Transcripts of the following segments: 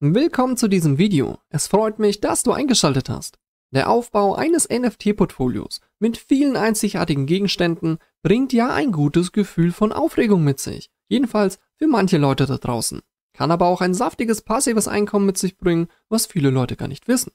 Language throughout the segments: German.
Willkommen zu diesem Video. Es freut mich, dass du eingeschaltet hast. Der Aufbau eines NFT-Portfolios mit vielen einzigartigen Gegenständen bringt ja ein gutes Gefühl von Aufregung mit sich. Jedenfalls für manche Leute da draußen. Kann aber auch ein saftiges passives Einkommen mit sich bringen, was viele Leute gar nicht wissen.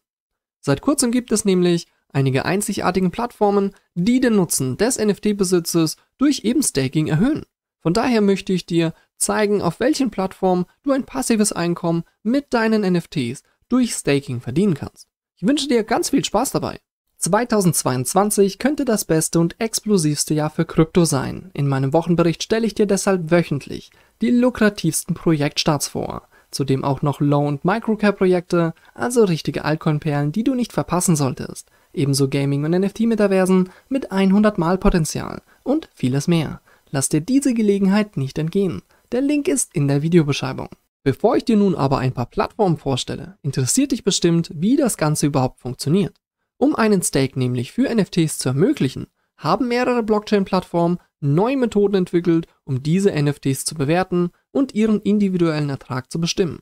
Seit kurzem gibt es nämlich einige einzigartigen Plattformen, die den Nutzen des NFT-Besitzes durch eben Staking erhöhen. Von daher möchte ich dir zeigen, auf welchen Plattformen du ein passives Einkommen mit deinen NFTs durch Staking verdienen kannst. Ich wünsche dir ganz viel Spaß dabei. 2022 könnte das beste und explosivste Jahr für Krypto sein. In meinem Wochenbericht stelle ich dir deshalb wöchentlich die lukrativsten Projektstarts vor. Zudem auch noch Low- und Microcap-Projekte, also richtige Altcoin-Perlen, die du nicht verpassen solltest. Ebenso Gaming- und NFT-Metaversen mit 100 Mal Potenzial und vieles mehr. Lass dir diese Gelegenheit nicht entgehen. Der Link ist in der Videobeschreibung. Bevor ich dir nun aber ein paar Plattformen vorstelle, interessiert dich bestimmt, wie das Ganze überhaupt funktioniert. Um einen Stake nämlich für NFTs zu ermöglichen, haben mehrere Blockchain-Plattformen neue Methoden entwickelt, um diese NFTs zu bewerten und ihren individuellen Ertrag zu bestimmen.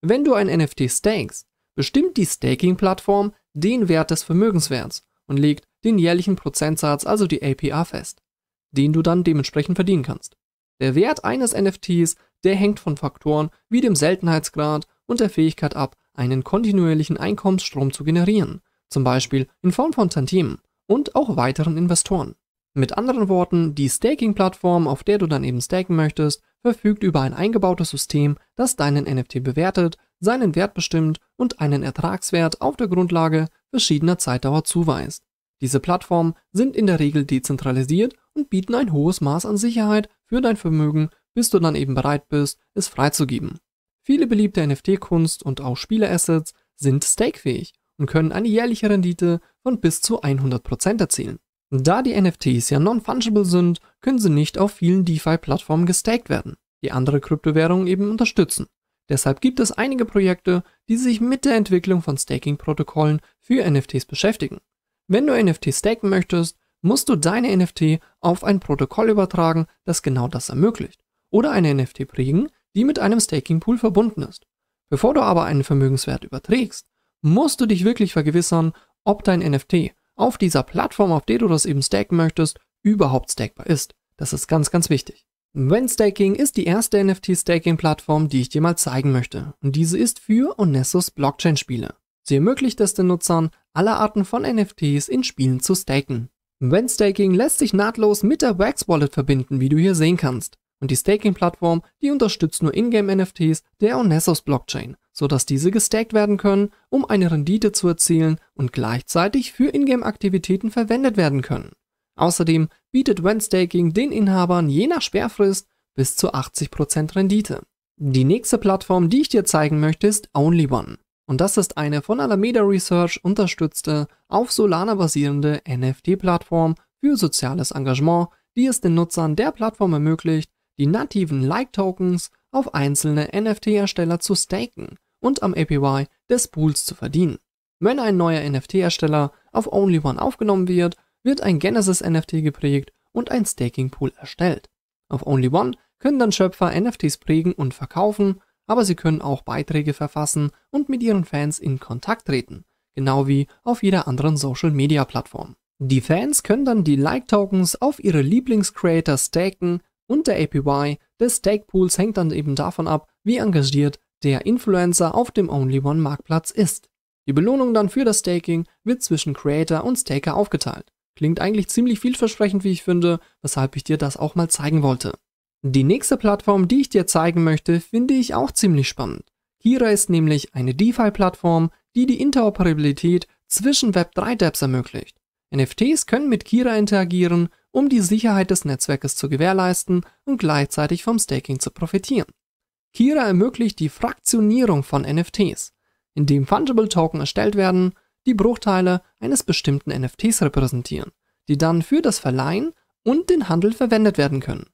Wenn du ein NFT stakes, bestimmt die Staking-Plattform den Wert des Vermögenswerts und legt den jährlichen Prozentsatz, also die APR, fest, den du dann dementsprechend verdienen kannst. Der Wert eines NFTs, der hängt von Faktoren wie dem Seltenheitsgrad und der Fähigkeit ab, einen kontinuierlichen Einkommensstrom zu generieren, zum Beispiel in Form von Tantiemen und auch weiteren Investoren. Mit anderen Worten, die Staking-Plattform, auf der du dann eben staken möchtest, verfügt über ein eingebautes System, das deinen NFT bewertet, seinen Wert bestimmt und einen Ertragswert auf der Grundlage verschiedener Zeitdauer zuweist. Diese Plattformen sind in der Regel dezentralisiert und bieten ein hohes Maß an Sicherheit für dein Vermögen, bis du dann eben bereit bist, es freizugeben. Viele beliebte NFT-Kunst und auch Spieleassets sind stakefähig und können eine jährliche Rendite von bis zu 100% erzielen. Da die NFTs ja non-fungible sind, können sie nicht auf vielen DeFi-Plattformen gestaked werden, die andere Kryptowährungen eben unterstützen. Deshalb gibt es einige Projekte, die sich mit der Entwicklung von Staking-Protokollen für NFTs beschäftigen. Wenn du NFTs staken möchtest, musst du deine NFT auf ein Protokoll übertragen, das genau das ermöglicht, oder eine NFT prägen, die mit einem Staking Pool verbunden ist. Bevor du aber einen Vermögenswert überträgst, musst du dich wirklich vergewissern, ob dein NFT auf dieser Plattform, auf der du das eben staken möchtest, überhaupt stakebar ist. Das ist ganz, ganz wichtig. Wenn Staking ist die erste NFT-Staking-Plattform, die ich dir mal zeigen möchte. Und diese ist für Onessos Blockchain-Spiele. Sie ermöglicht es den Nutzern, alle Arten von NFTs in Spielen zu staken. Wenstaking lässt sich nahtlos mit der Wax Wallet verbinden, wie du hier sehen kannst. Und die Staking-Plattform, die unterstützt nur Ingame-NFTs der Onessos-Blockchain, sodass diese gestaked werden können, um eine Rendite zu erzielen und gleichzeitig für Ingame-Aktivitäten verwendet werden können. Außerdem bietet Wenstaking den Inhabern je nach Sperrfrist bis zu 80% Rendite. Die nächste Plattform, die ich dir zeigen möchte, ist OnlyOne. Und das ist eine von Alameda Research unterstützte, auf Solana basierende NFT-Plattform für soziales Engagement, die es den Nutzern der Plattform ermöglicht, die nativen Like-Tokens auf einzelne NFT-Ersteller zu staken und am APY des Pools zu verdienen. Wenn ein neuer NFT-Ersteller auf OnlyOne aufgenommen wird, wird ein Genesis-NFT geprägt und ein Staking-Pool erstellt. Auf OnlyOne können dann Schöpfer NFTs prägen und verkaufen aber sie können auch Beiträge verfassen und mit ihren Fans in Kontakt treten, genau wie auf jeder anderen Social-Media-Plattform. Die Fans können dann die Like-Tokens auf ihre Lieblings-Creator staken und der APY des Stake-Pools hängt dann eben davon ab, wie engagiert der Influencer auf dem Only-One-Marktplatz ist. Die Belohnung dann für das Staking wird zwischen Creator und Staker aufgeteilt. Klingt eigentlich ziemlich vielversprechend, wie ich finde, weshalb ich dir das auch mal zeigen wollte. Die nächste Plattform, die ich dir zeigen möchte, finde ich auch ziemlich spannend. Kira ist nämlich eine DeFi-Plattform, die die Interoperabilität zwischen Web3-Dapps ermöglicht. NFTs können mit Kira interagieren, um die Sicherheit des Netzwerkes zu gewährleisten und gleichzeitig vom Staking zu profitieren. Kira ermöglicht die Fraktionierung von NFTs, indem Fungible Token erstellt werden, die Bruchteile eines bestimmten NFTs repräsentieren, die dann für das Verleihen und den Handel verwendet werden können.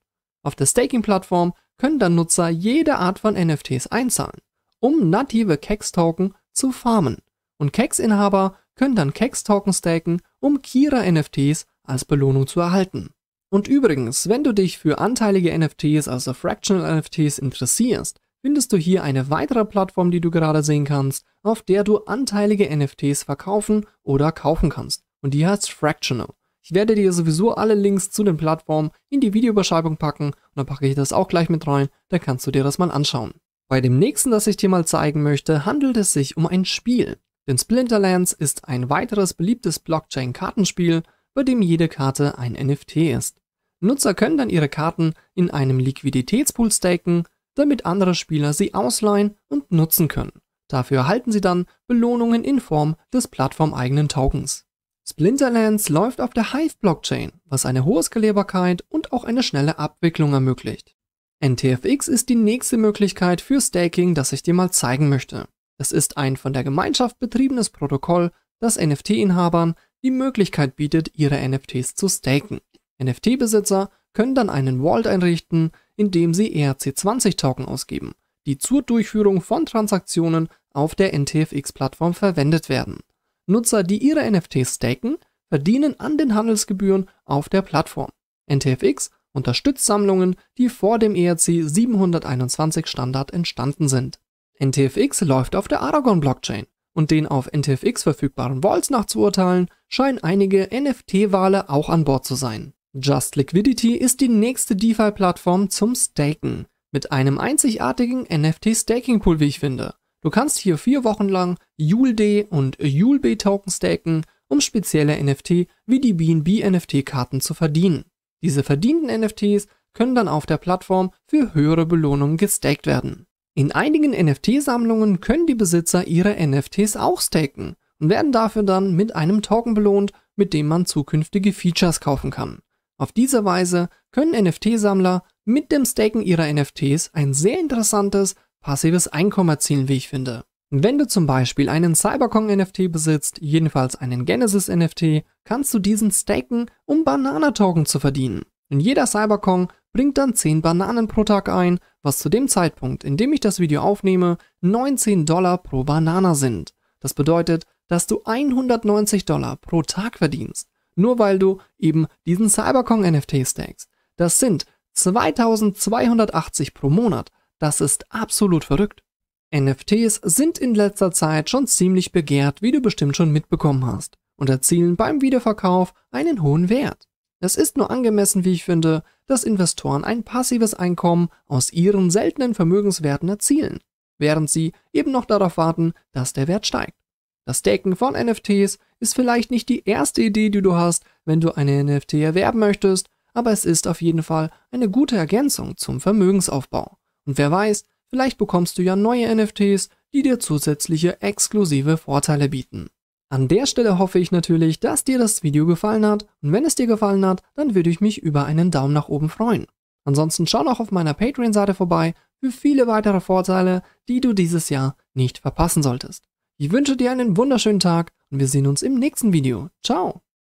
Auf der Staking-Plattform können dann Nutzer jede Art von NFTs einzahlen, um native Kex-Token zu farmen. Und Kex-Inhaber können dann Kex-Token staken, um Kira-NFTs als Belohnung zu erhalten. Und übrigens, wenn du dich für anteilige NFTs, also Fractional NFTs, interessierst, findest du hier eine weitere Plattform, die du gerade sehen kannst, auf der du anteilige NFTs verkaufen oder kaufen kannst. Und die heißt Fractional. Ich werde dir sowieso alle Links zu den Plattformen in die Videobeschreibung packen und dann packe ich das auch gleich mit rein, dann kannst du dir das mal anschauen. Bei dem nächsten, das ich dir mal zeigen möchte, handelt es sich um ein Spiel. Denn Splinterlands ist ein weiteres beliebtes Blockchain-Kartenspiel, bei dem jede Karte ein NFT ist. Nutzer können dann ihre Karten in einem Liquiditätspool staken, damit andere Spieler sie ausleihen und nutzen können. Dafür erhalten sie dann Belohnungen in Form des plattformeigenen Tokens. Splinterlands läuft auf der Hive-Blockchain, was eine hohe Skalierbarkeit und auch eine schnelle Abwicklung ermöglicht. NTFX ist die nächste Möglichkeit für Staking, das ich dir mal zeigen möchte. Es ist ein von der Gemeinschaft betriebenes Protokoll, das NFT-Inhabern die Möglichkeit bietet, ihre NFTs zu staken. NFT-Besitzer können dann einen Vault einrichten, indem sie ERC20-Token ausgeben, die zur Durchführung von Transaktionen auf der NTFX-Plattform verwendet werden. Nutzer, die ihre NFTs staken, verdienen an den Handelsgebühren auf der Plattform. NTFX unterstützt Sammlungen, die vor dem e ERC 721 Standard entstanden sind. NTFX läuft auf der Aragon Blockchain und den auf NTFX verfügbaren Vaults nachzuurteilen, scheinen einige NFT-Wale auch an Bord zu sein. Just Liquidity ist die nächste DeFi-Plattform zum Staken mit einem einzigartigen NFT-Staking-Pool, wie ich finde. Du kannst hier vier Wochen lang JuleD und JuleB Token staken, um spezielle NFT wie die BNB NFT Karten zu verdienen. Diese verdienten NFTs können dann auf der Plattform für höhere Belohnungen gestaked werden. In einigen NFT-Sammlungen können die Besitzer ihre NFTs auch staken und werden dafür dann mit einem Token belohnt, mit dem man zukünftige Features kaufen kann. Auf diese Weise können NFT-Sammler mit dem Staken ihrer NFTs ein sehr interessantes passives Einkommen erzielen, wie ich finde. Wenn du zum Beispiel einen Cyberkong NFT besitzt, jedenfalls einen Genesis NFT, kannst du diesen staken, um Bananatoken zu verdienen. Und jeder Cyberkong bringt dann 10 Bananen pro Tag ein, was zu dem Zeitpunkt, in dem ich das Video aufnehme, 19 Dollar pro Banana sind. Das bedeutet, dass du 190 Dollar pro Tag verdienst, nur weil du eben diesen Cyberkong NFT stakes. Das sind 2280 pro Monat das ist absolut verrückt. NFTs sind in letzter Zeit schon ziemlich begehrt, wie du bestimmt schon mitbekommen hast, und erzielen beim Wiederverkauf einen hohen Wert. Es ist nur angemessen, wie ich finde, dass Investoren ein passives Einkommen aus ihren seltenen Vermögenswerten erzielen, während sie eben noch darauf warten, dass der Wert steigt. Das Staken von NFTs ist vielleicht nicht die erste Idee, die du hast, wenn du eine NFT erwerben möchtest, aber es ist auf jeden Fall eine gute Ergänzung zum Vermögensaufbau. Und wer weiß, vielleicht bekommst du ja neue NFTs, die dir zusätzliche exklusive Vorteile bieten. An der Stelle hoffe ich natürlich, dass dir das Video gefallen hat und wenn es dir gefallen hat, dann würde ich mich über einen Daumen nach oben freuen. Ansonsten schau noch auf meiner Patreon-Seite vorbei für viele weitere Vorteile, die du dieses Jahr nicht verpassen solltest. Ich wünsche dir einen wunderschönen Tag und wir sehen uns im nächsten Video. Ciao!